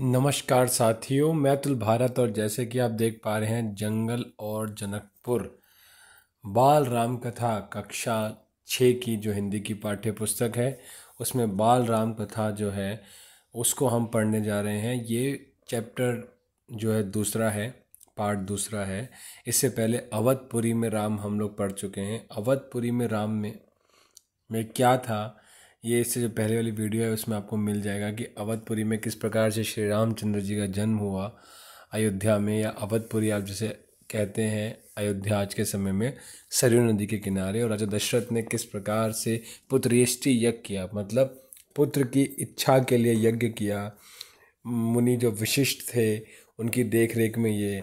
नमस्कार साथियों मैं तुल भारत और जैसे कि आप देख पा रहे हैं जंगल और जनकपुर बाल राम कथा कक्षा छः की जो हिंदी की पाठ्य पुस्तक है उसमें बाल राम कथा जो है उसको हम पढ़ने जा रहे हैं ये चैप्टर जो है दूसरा है पार्ट दूसरा है इससे पहले अवधपुरी में राम हम लोग पढ़ चुके हैं अवधपुरी में राम में में क्या था ये इससे जो पहले वाली वीडियो है उसमें आपको मिल जाएगा कि अवधपुरी में किस प्रकार से श्री रामचंद्र जी का जन्म हुआ अयोध्या में या अवधपुरी आप जैसे कहते हैं अयोध्या आज के समय में सरयू नदी के किनारे और राजा दशरथ ने किस प्रकार से पुत्रेष्टि यज्ञ किया मतलब पुत्र की इच्छा के लिए यज्ञ किया मुनि जो विशिष्ट थे उनकी देख में ये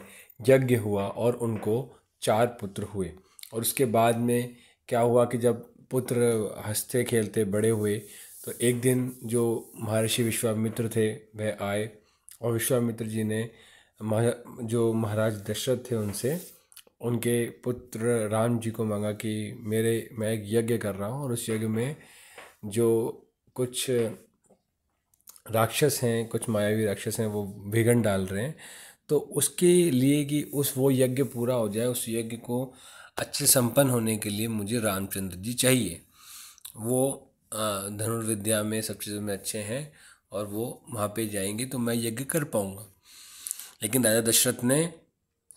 यज्ञ हुआ और उनको चार पुत्र हुए और उसके बाद में क्या हुआ कि जब पुत्र हंसते खेलते बड़े हुए तो एक दिन जो महर्षि विश्वामित्र थे वह आए और विश्वामित्र जी ने जो महाराज दशरथ थे उनसे उनके पुत्र राम जी को मांगा कि मेरे मैं एक यज्ञ कर रहा हूँ और उस यज्ञ में जो कुछ राक्षस हैं कुछ मायावी राक्षस हैं वो भिगन डाल रहे हैं तो उसके लिए कि उस वो यज्ञ पूरा हो जाए उस यज्ञ को अच्छे संपन्न होने के लिए मुझे रामचंद्र जी चाहिए वो धनुर्विद्या में सब चीज़ों में अच्छे हैं और वो वहाँ पे जाएंगे तो मैं यज्ञ कर पाऊँगा लेकिन राजा दशरथ ने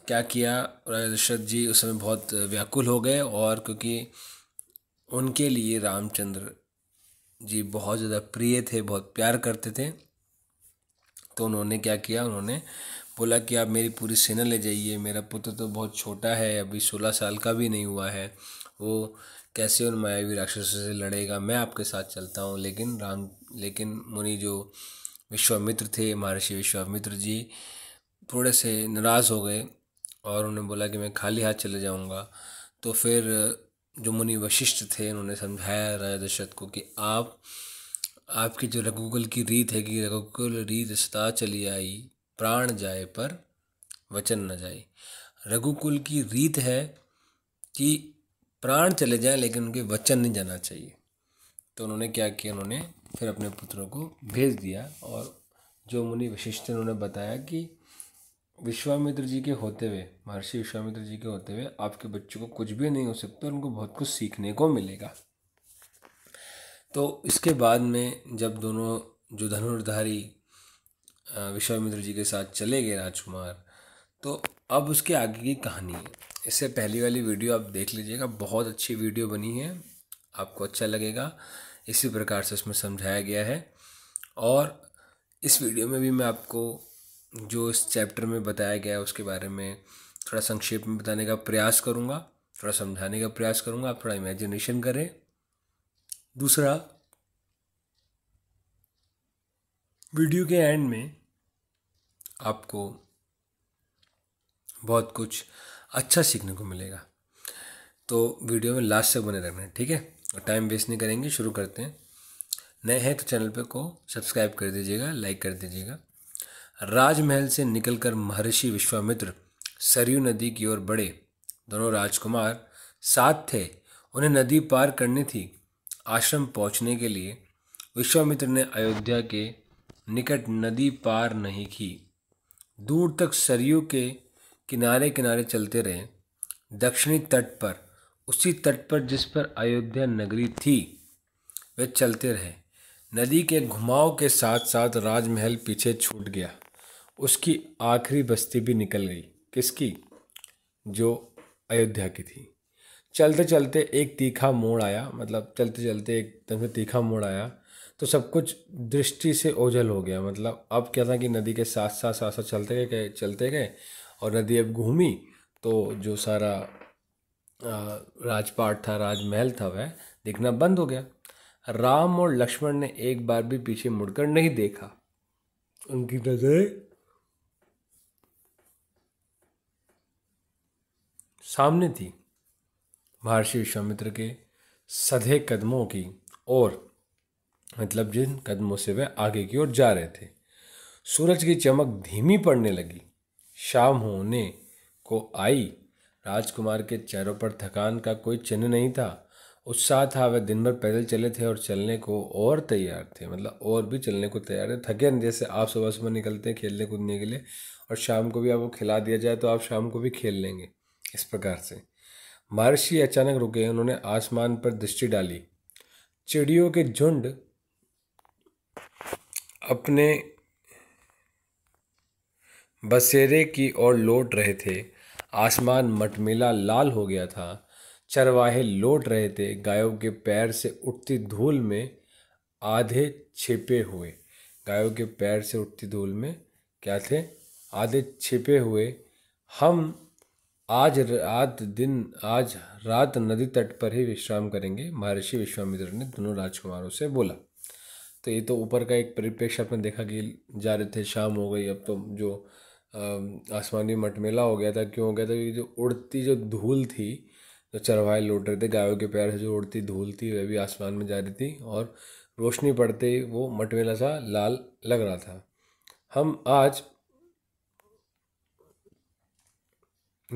क्या किया राजा दशरथ जी उस समय बहुत व्याकुल हो गए और क्योंकि उनके लिए रामचंद्र जी बहुत ज़्यादा प्रिय थे बहुत प्यार करते थे तो उन्होंने क्या किया उन्होंने बोला कि आप मेरी पूरी सेना ले जाइए मेरा पुत्र तो बहुत छोटा है अभी सोलह साल का भी नहीं हुआ है वो कैसे उन मायावी राक्षसों से लड़ेगा मैं आपके साथ चलता हूँ लेकिन राम लेकिन मुनि जो विश्वामित्र थे महर्षि विश्वामित्र जी थोड़े से नाराज़ हो गए और उन्होंने बोला कि मैं खाली हाथ चले जाऊँगा तो फिर जो मुनि वशिष्ठ थे उन्होंने समझाया राजा दशरथ को कि आप आपकी जो रघुकुल की रीत है कि रघुकुल रीत सता चली आई प्राण जाए पर वचन न जाए रघुकुल की रीत है कि प्राण चले जाएं लेकिन उनके वचन नहीं जाना चाहिए तो उन्होंने क्या किया उन्होंने फिर अपने पुत्रों को भेज दिया और जो मुनि वशिष्ठ ने उन्होंने बताया कि विश्वामित्र जी के होते हुए महर्षि विश्वामित्र जी के होते हुए आपके बच्चों को कुछ भी नहीं हो सकता और उनको बहुत कुछ सीखने को मिलेगा तो इसके बाद में जब दोनों जो धनुर्धारी विश्वामित्र जी के साथ चले गए राजकुमार तो अब उसके आगे की कहानी है इससे पहली वाली वीडियो आप देख लीजिएगा बहुत अच्छी वीडियो बनी है आपको अच्छा लगेगा इसी प्रकार से उसमें समझाया गया है और इस वीडियो में भी मैं आपको जो इस चैप्टर में बताया गया है उसके बारे में थोड़ा संक्षेप में बताने का प्रयास करूँगा थोड़ा समझाने का प्रयास करूँगा आप थोड़ा इमेजिनेशन करें दूसरा वीडियो के एंड में आपको बहुत कुछ अच्छा सीखने को मिलेगा तो वीडियो में लास्ट से बने रखना है ठीक है और टाइम वेस्ट नहीं करेंगे शुरू करते हैं नए हैं तो चैनल पे को सब्सक्राइब कर दीजिएगा लाइक कर दीजिएगा राजमहल से निकलकर महर्षि विश्वामित्र सरयू नदी की ओर बढ़े दोनों राजकुमार साथ थे उन्हें नदी पार करनी थी आश्रम पहुंचने के लिए विश्वामित्र ने अयोध्या के निकट नदी पार नहीं की दूर तक सरयू के किनारे किनारे चलते रहे दक्षिणी तट पर उसी तट पर जिस पर अयोध्या नगरी थी वे चलते रहे नदी के घुमाव के साथ साथ राजमहल पीछे छूट गया उसकी आखिरी बस्ती भी निकल गई किसकी जो अयोध्या की थी चलते चलते एक तीखा मोड़ आया मतलब चलते चलते एक से तीखा मोड़ आया तो सब कुछ दृष्टि से ओझल हो गया मतलब अब क्या था कि नदी के साथ साथ साथ साथ चलते गए चलते गए और नदी अब घूमी तो जो सारा राजपाट था राजमहल था वह दिखना बंद हो गया राम और लक्ष्मण ने एक बार भी पीछे मुड़कर नहीं देखा उनकी नजर सामने थी महर्षि विश्वामित्र के सधे कदमों की और मतलब जिन कदमों से वह आगे की ओर जा रहे थे सूरज की चमक धीमी पड़ने लगी शाम होने को आई राजकुमार के चेहरों पर थकान का कोई चिन्ह नहीं था उत्साह था वह दिन भर पैदल चले थे और चलने को और तैयार थे मतलब और भी चलने को तैयार है थके जैसे आप सुबह सुबह निकलते हैं खेलने कूदने के लिए और शाम को भी आपको खिला दिया जाए तो आप शाम को भी खेल लेंगे इस प्रकार से महर्षि अचानक रुके उन्होंने आसमान पर दृष्टि डाली चिड़ियों के झुंड अपने बसेरे की ओर लौट रहे थे आसमान मटमेला लाल हो गया था चरवाहे लौट रहे थे गायों के पैर से उठती धूल में आधे छिपे हुए गायों के पैर से उठती धूल में क्या थे आधे छिपे हुए हम आज रात दिन आज रात नदी तट पर ही विश्राम करेंगे महर्षि विश्वामित्र ने दोनों राजकुमारों से बोला तो ये तो ऊपर का एक परिप्रेक्ष्य आपने देखा कि जा रहे थे शाम हो गई अब तो जो आसमानी मटमेला हो गया था क्यों हो गया था क्योंकि जो उड़ती जो धूल थी जो चरवाए लौट रहे थे गायों के पैर से जो उड़ती धूल थी वह भी आसमान में जा रही थी और रोशनी पड़ते ही वो मटमेला सा लाल लग रहा था हम आज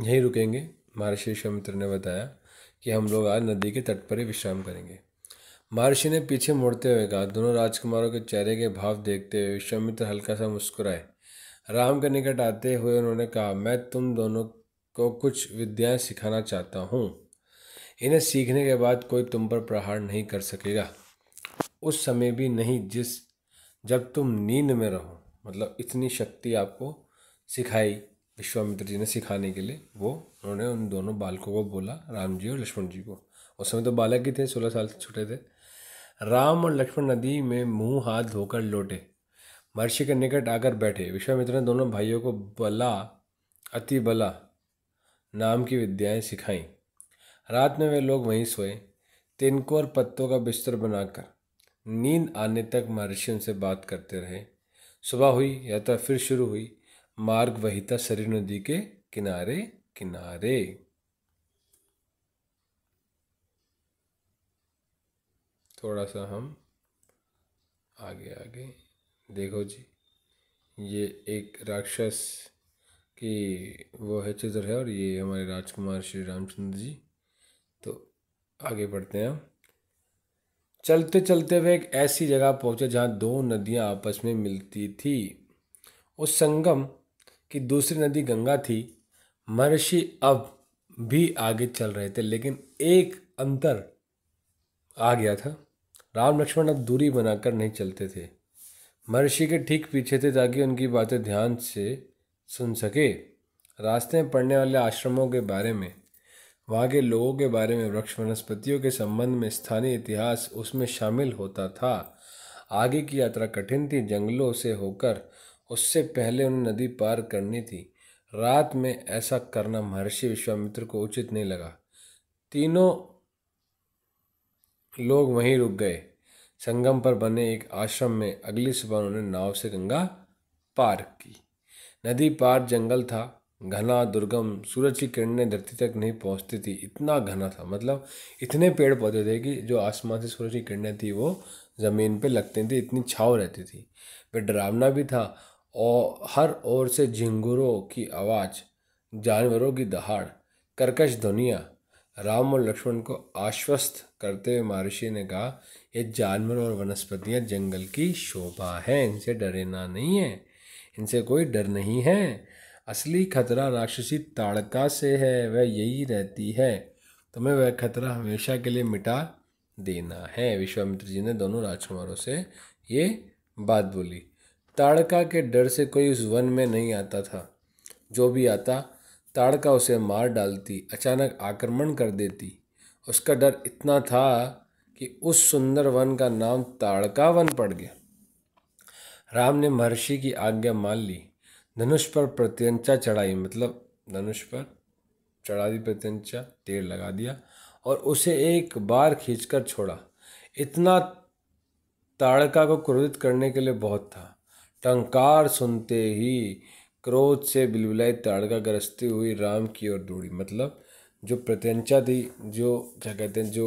यहीं रुकेंगे महर्षि विश्वामित्र ने बताया कि हम लोग आज नदी के तट पर ही विश्राम करेंगे महर्षि ने पीछे मुड़ते हुए कहा दोनों राजकुमारों के चेहरे के भाव देखते हुए विश्वामित्र हल्का सा मुस्कुराए राम के निकट आते हुए उन्होंने कहा मैं तुम दोनों को कुछ विद्याएं सिखाना चाहता हूँ इन्हें सीखने के बाद कोई तुम पर प्रहार नहीं कर सकेगा उस समय भी नहीं जिस जब तुम नींद में रहो मतलब इतनी शक्ति आपको सिखाई विश्वामित्र जी ने सिखाने के लिए वो उन्होंने उन दोनों बालकों को बोला राम जी और लक्ष्मण जी को उस समय तो बालक ही थे सोलह साल से छोटे थे राम और लक्ष्मण नदी में मुंह हाथ धोकर लौटे महर्षि के निकट आकर बैठे विश्वामित्र ने दोनों भाइयों को बला अति बला नाम की विद्याएं सिखाई रात में वे लोग वहीं सोए तिनको और पत्तों का बिस्तर बनाकर नींद आने तक महर्षि उनसे बात करते रहे सुबह हुई यात्रा फिर शुरू हुई मार्ग वहीता सरयू नदी के किनारे किनारे थोड़ा सा हम आगे आगे देखो जी ये एक राक्षस की वो है चित्र है और ये हमारे राजकुमार श्री रामचंद्र जी तो आगे बढ़ते हैं हम चलते चलते वे एक ऐसी जगह पहुंचे जहां दो नदियां आपस में मिलती थी उस संगम की दूसरी नदी गंगा थी महर्षि अब भी आगे चल रहे थे लेकिन एक अंतर आ गया था राम लक्ष्मण अब दूरी बनाकर नहीं चलते थे महर्षि के ठीक पीछे थे ताकि उनकी बातें ध्यान से सुन सके रास्ते में पड़ने वाले आश्रमों के बारे में वहाँ के लोगों के बारे में वृक्ष वनस्पतियों के संबंध में स्थानीय इतिहास उसमें शामिल होता था आगे की यात्रा कठिन थी जंगलों से होकर उससे पहले उन्हें नदी पार करनी थी रात में ऐसा करना महर्षि विश्वामित्र को उचित नहीं लगा तीनों लोग वहीं रुक गए संगम पर बने एक आश्रम में अगली सुबह उन्होंने नाव से गंगा पार की नदी पार जंगल था घना दुर्गम सूरज की किरणें धरती तक नहीं पहुंचती थी इतना घना था मतलब इतने पेड़ पौधे थे कि जो आसमान से सूरज की किरणें थी वो ज़मीन पे लगती थी इतनी छाव रहती थी वे डरावना भी था और हर ओर से झिंगुरों की आवाज़ जानवरों की दहाड़ करकश ध्वनियाँ राम और लक्ष्मण को आश्वस्त करते हुए महर्षि ने कहा ये जानवर और वनस्पतियाँ जंगल की शोभा है इनसे डरेना नहीं है इनसे कोई डर नहीं है असली खतरा राक्षसी ताड़का से है वह यही रहती है तुम्हें वह खतरा हमेशा के लिए मिटा देना है विश्वामित्र जी ने दोनों राजकुमारों से ये बात बोली ताड़का के डर से कोई उस वन में नहीं आता था जो भी आता ताड़का उसे मार डालती अचानक आक्रमण कर देती उसका डर इतना था कि उस सुंदर वन का नाम ताड़का वन पड़ गया राम ने महर्षि की आज्ञा मान ली धनुष पर प्रत्यंचा चढ़ाई मतलब धनुष पर चढ़ा दी प्रत्यंचा तेल लगा दिया और उसे एक बार खींचकर छोड़ा इतना ताड़का को क्रोधित करने के लिए बहुत था टंकार सुनते ही क्रोध से बिलबिलाई ताड़का गरजती हुई राम की ओर दौड़ी मतलब जो प्रत्यंचा थी जो क्या कहते हैं जो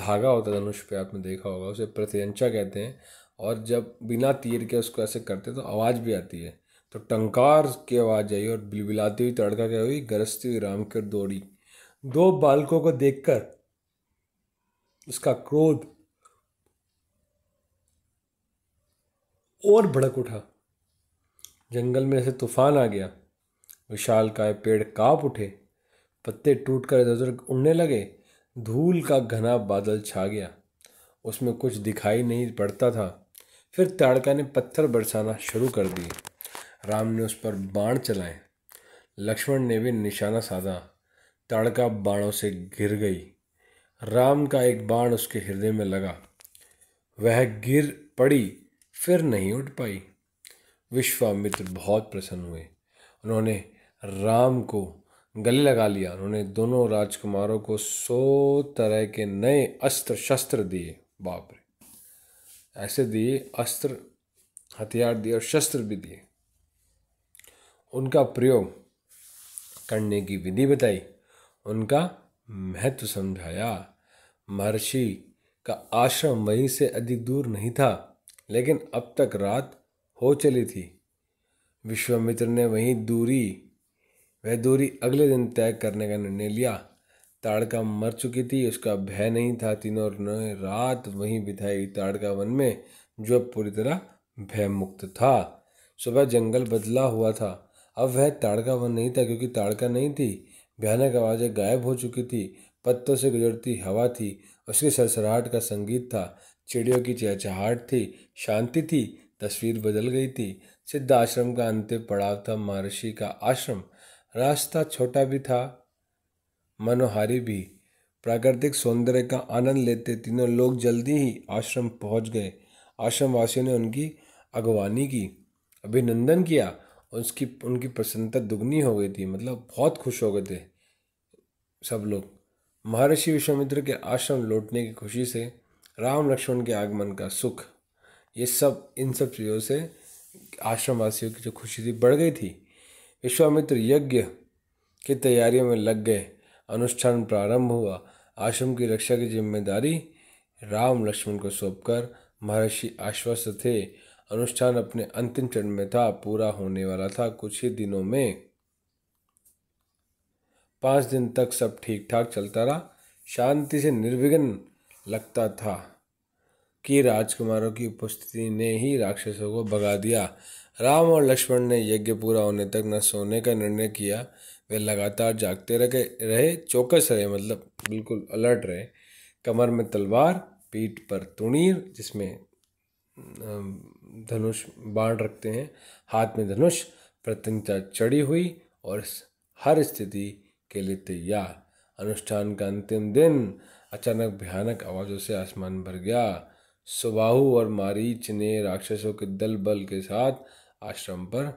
धागा होता था धनुष पे आपने देखा होगा उसे प्रत्यंचा कहते हैं और जब बिना तीर के उसको ऐसे करते तो आवाज़ भी आती है तो टंकार की आवाज़ आई और बिलबिलाती हुई तड़का क्या हुई गरजती हुई राम की ओर दौड़ी दो बालकों को देखकर उसका क्रोध और भड़क उठा जंगल में ऐसे तूफान आ गया विशाल काय पेड़ काँप उठे पत्ते टूट कर इधर उधर उड़ने लगे धूल का घना बादल छा गया उसमें कुछ दिखाई नहीं पड़ता था फिर ताड़का ने पत्थर बरसाना शुरू कर दिए राम ने उस पर बाण चलाए लक्ष्मण ने भी निशाना साधा ताड़का बाणों से गिर गई राम का एक बाण उसके हृदय में लगा वह गिर पड़ी फिर नहीं उठ पाई विश्वामित्र बहुत प्रसन्न हुए उन्होंने राम को गले लगा लिया उन्होंने दोनों राजकुमारों को सौ तरह के नए अस्त्र शस्त्र दिए बाप रे ऐसे दिए अस्त्र हथियार दिए और शस्त्र भी दिए उनका प्रयोग करने की विधि बताई उनका महत्व समझाया महर्षि का आश्रम वहीं से अधिक दूर नहीं था लेकिन अब तक रात हो चली थी विश्वामित्र ने वहीं दूरी वह दूरी अगले दिन तय करने का निर्णय लिया ताड़का मर चुकी थी उसका भय नहीं था तीनों ने रात वहीं बिताई ताड़का वन में जो अब पूरी तरह भयमुक्त था सुबह जंगल बदला हुआ था अब वह ताड़का वन नहीं था क्योंकि ताड़का नहीं थी भयानक आवाज़ें गायब हो चुकी थी पत्तों से गुजरती हवा थी उसकी सरसराहट का संगीत था चिड़ियों की चहचहाहट थी शांति थी तस्वीर बदल गई थी सिद्ध आश्रम का अंतिम पड़ाव था महर्षि का आश्रम रास्ता छोटा भी था मनोहारी भी प्राकृतिक सौंदर्य का आनंद लेते तीनों लोग जल्दी ही आश्रम पहुंच गए आश्रम वासियों ने उनकी अगवानी की अभिनंदन किया उसकी उनकी प्रसन्नता दुगनी हो गई थी मतलब बहुत खुश हो गए थे सब लोग महर्षि विश्वामित्र के आश्रम लौटने की खुशी से राम लक्ष्मण के आगमन का सुख ये सब इन सब चीज़ों से आश्रम वासियों की जो खुशी थी बढ़ गई थी विश्वामित्र यज्ञ की तैयारियों में लग गए अनुष्ठान प्रारंभ हुआ आश्रम की रक्षा की जिम्मेदारी राम लक्ष्मण को सौंपकर महर्षि आश्वस्त थे अनुष्ठान अपने अंतिम चरण में था पूरा होने वाला था कुछ ही दिनों में पाँच दिन तक सब ठीक ठाक चलता रहा शांति से निर्विघ्न लगता था कि राजकुमारों की उपस्थिति ने ही राक्षसों को भगा दिया राम और लक्ष्मण ने यज्ञ पूरा होने तक न सोने का निर्णय किया वे लगातार जागते रखे रहे चौकस रहे मतलब बिल्कुल अलर्ट रहे कमर में तलवार पीठ पर तुणीर जिसमें धनुष बाण रखते हैं हाथ में धनुष प्रत्यंता चढ़ी हुई और हर स्थिति के लिए तैयार अनुष्ठान का अंतिम दिन अचानक भयानक आवाज़ों से आसमान भर गया सुबाहु और मारीच ने राक्षसों के दल बल के साथ आश्रम पर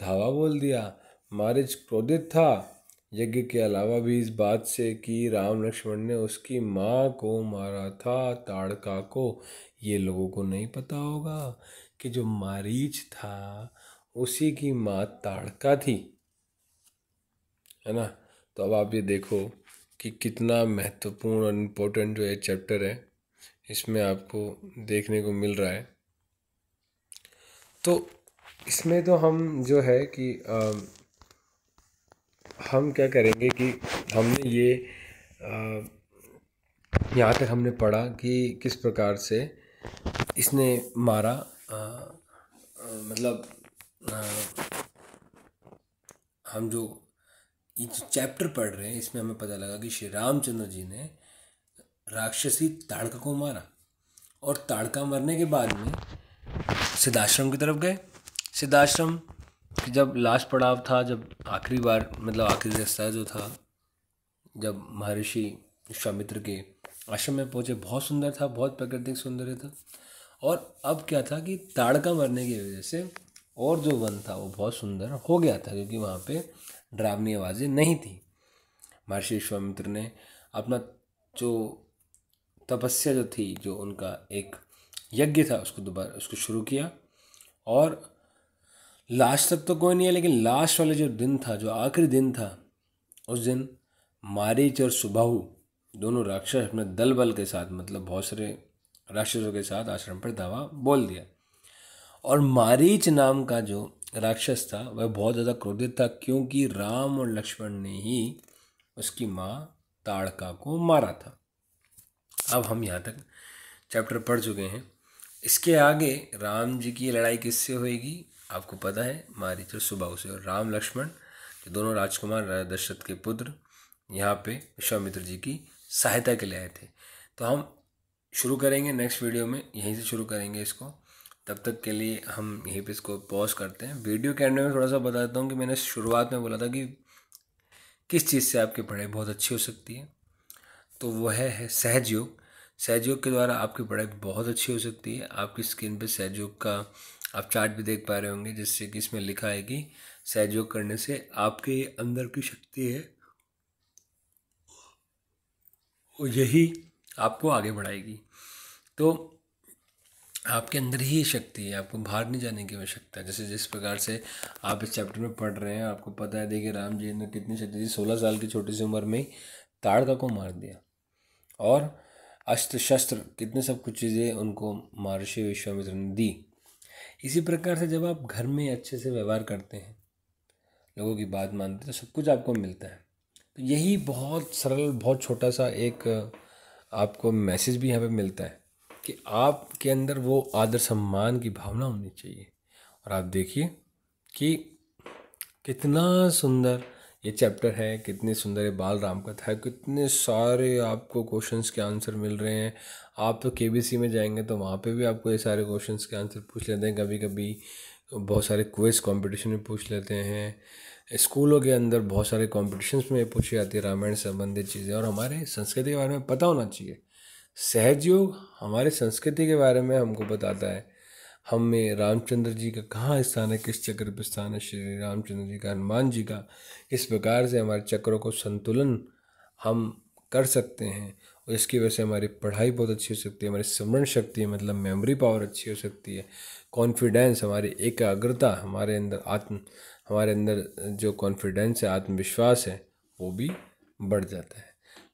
धावा बोल दिया मारीच क्रोधित था यज्ञ के अलावा भी इस बात से कि राम लक्ष्मण ने उसकी माँ को मारा था ताड़का को ये लोगों को नहीं पता होगा कि जो मारीच था उसी की माँ ताड़का थी है ना तो अब आप ये देखो कि कितना महत्वपूर्ण और इम्पोर्टेंट जो ये चैप्टर है इसमें आपको देखने को मिल रहा है तो इसमें तो हम जो है कि आ, हम क्या करेंगे कि हमने ये यहाँ तक हमने पढ़ा कि किस प्रकार से इसने मारा आ, आ, मतलब आ, हम जो ये जो चैप्टर पढ़ रहे हैं इसमें हमें पता लगा कि श्री रामचंद्र जी ने राक्षसी ताड़का को मारा और ताड़का मरने के बाद में सिद्धाश्रम की तरफ गए सिद्धाश्रम जब लास्ट पड़ाव था जब आखिरी बार मतलब आखिरी रास्ता जो था जब महर्षि विश्वामित्र के आश्रम में पहुँचे बहुत सुंदर था बहुत प्राकृतिक सौंदर्य था और अब क्या था कि ताड़का मरने की वजह से और जो वन था वो बहुत सुंदर हो गया था क्योंकि वहाँ पे डरावनी आवाज़ें नहीं थी महर्षि विश्वामित्र ने अपना जो तपस्या जो थी जो उनका एक यज्ञ था उसको दोबारा उसको शुरू किया और लास्ट तक तो कोई नहीं है लेकिन लास्ट वाले जो दिन था जो आखिरी दिन था उस दिन मारीच और सुबाहु दोनों राक्षस अपने दल बल के साथ मतलब बहुत सारे राक्षसों के साथ आश्रम पर दावा बोल दिया और मारीच नाम का जो राक्षस था वह बहुत ज़्यादा क्रोधित था क्योंकि राम और लक्ष्मण ने ही उसकी माँ ताड़का को मारा था अब हम यहाँ तक चैप्टर पढ़ चुके हैं इसके आगे राम जी की लड़ाई किससे होएगी आपको पता है मारीच और सुबह से और राम लक्ष्मण जो दोनों राजकुमार दशरथ के पुत्र यहाँ पे विश्वामित्र जी की सहायता के लिए आए थे तो हम शुरू करेंगे नेक्स्ट वीडियो में यहीं से शुरू करेंगे इसको तब तक के लिए हम यहीं पे इसको पॉज करते हैं वीडियो के एंड में थोड़ा सा बताता हूँ कि मैंने शुरुआत में बोला था कि किस चीज़ से आपके पढ़ाई बहुत अच्छी हो सकती है तो वह है सहजयोग सहजयोग के द्वारा आपकी पढ़ाई बहुत अच्छी हो सकती है आपकी स्क्रीन पे योग का आप चार्ट भी देख पा रहे होंगे जिससे कि इसमें लिखा है कि सहयोग करने से आपके अंदर की शक्ति है यही आपको आगे बढ़ाएगी तो आपके अंदर ही शक्ति है आपको बाहर नहीं जाने की आवश्यकता जैसे जिस प्रकार से आप इस चैप्टर में पढ़ रहे हैं आपको पता है देखिए राम जी ने कितनी शक्ति थी सोलह साल की छोटी सी उम्र में ही ताड़का को मार दिया और अस्त्र शस्त्र कितने सब कुछ चीज़ें उनको महर्षि विश्वामित्र ने दी इसी प्रकार से जब आप घर में अच्छे से व्यवहार करते हैं लोगों की बात मानते हैं तो सब कुछ आपको मिलता है तो यही बहुत सरल बहुत छोटा सा एक आपको मैसेज भी यहाँ पे मिलता है कि आपके अंदर वो आदर सम्मान की भावना होनी चाहिए और आप देखिए कि कितना सुंदर ये चैप्टर है कितने सुंदर है बाल राम कथा है कितने सारे आपको क्वेश्चंस के आंसर मिल रहे हैं आप तो के में जाएंगे तो वहाँ पे भी आपको ये सारे क्वेश्चंस के आंसर पूछ लेते हैं कभी कभी बहुत सारे क्वेज कंपटीशन में पूछ लेते हैं स्कूलों के अंदर बहुत सारे कॉम्पिटिशन में पूछी जाती है रामायण संबंधित चीज़ें और हमारे संस्कृति के बारे में पता होना चाहिए सहज योग हमारे संस्कृति के बारे में हमको बताता है हम में रामचंद्र जी का कहाँ स्थान है किस चक्र पर स्थान है श्री रामचंद्र जी का हनुमान जी का किस प्रकार से हमारे चक्रों को संतुलन हम कर सकते हैं और इसकी वजह से हमारी पढ़ाई बहुत अच्छी हो सकती है हमारी स्मरण शक्ति मतलब मेमोरी पावर अच्छी हो सकती है कॉन्फिडेंस हमारी एकाग्रता हमारे अंदर आत्म हमारे अंदर जो कॉन्फिडेंस है आत्मविश्वास है वो भी बढ़ जाता है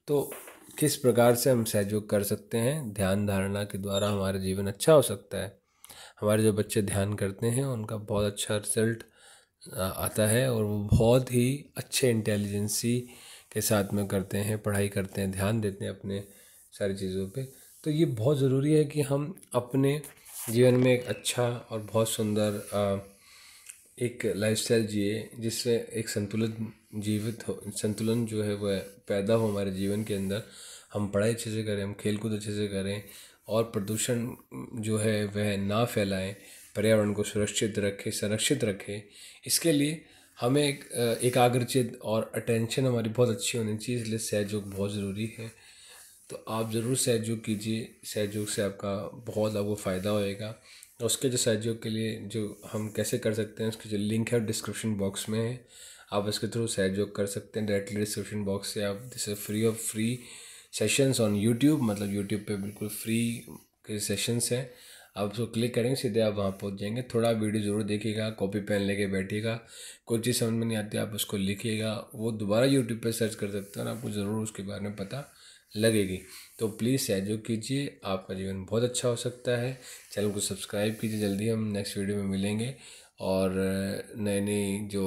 तो किस प्रकार से हम सहयोग कर सकते हैं ध्यान धारणा के द्वारा हमारा जीवन अच्छा हो सकता है हमारे जो बच्चे ध्यान करते हैं उनका बहुत अच्छा रिजल्ट आता है और वो बहुत ही अच्छे इंटेलिजेंसी के साथ में करते हैं पढ़ाई करते हैं ध्यान देते हैं अपने सारी चीज़ों पे तो ये बहुत ज़रूरी है कि हम अपने जीवन में एक अच्छा और बहुत सुंदर एक लाइफस्टाइल जिए जिससे एक संतुलित जीवित हो संतुलन जो है वह पैदा हो हमारे जीवन के अंदर हम पढ़ाई अच्छे से करें हम खेल कूद अच्छे से करें और प्रदूषण जो है वह ना फैलाएं पर्यावरण को सुरक्षित रखें संरक्षित रखें इसके लिए हमें एक एकाग्रचित और अटेंशन हमारी बहुत अच्छी होनी चाहिए इसलिए सहयोग बहुत ज़रूरी है तो आप ज़रूर सहयोग कीजिए सहयोग से आपका बहुत आपको फ़ायदा होएगा और उसके जो सहयोग के लिए जो हम कैसे कर सकते हैं उसकी जो लिंक है डिस्क्रिप्शन बॉक्स में है आप इसके थ्रू सहयोग कर सकते हैं डायरेक्टली डिस्क्रिप्शन बॉक्स से आप जैसे free of free sessions on YouTube मतलब यूट्यूब पे बिल्कुल फ्री के सेशंस हैं आप उसको क्लिक करेंगे सीधे आप वहाँ पहुँच जाएंगे थोड़ा वीडियो ज़रूर देखिएगा कॉपी पेन लेके बैठिएगा कोई चीज़ समझ में नहीं आती आप उसको लिखिएगा वो दोबारा यूट्यूब पर सर्च कर सकते हैं और आपको ज़रूर उसके बारे में पता लगेगी तो प्लीज़ सहयोग कीजिए आपका जीवन बहुत अच्छा हो सकता है चैनल को सब्सक्राइब कीजिए जल्दी हम नेक्स्ट वीडियो में मिलेंगे और नई नई जो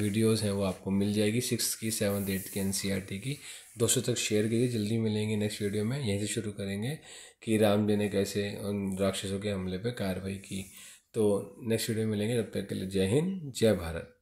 वीडियोस हैं वो आपको मिल जाएगी सिक्स की सेवन्थ एट्थ की एन e की दोस्तों तक शेयर कीजिए जल्दी मिलेंगे नेक्स्ट वीडियो में यहीं से शुरू करेंगे कि राम जी ने कैसे उन राक्षसों के हमले पर कार्रवाई की तो नेक्स्ट वीडियो में मिलेंगे तब तक के लिए जय हिंद जय भारत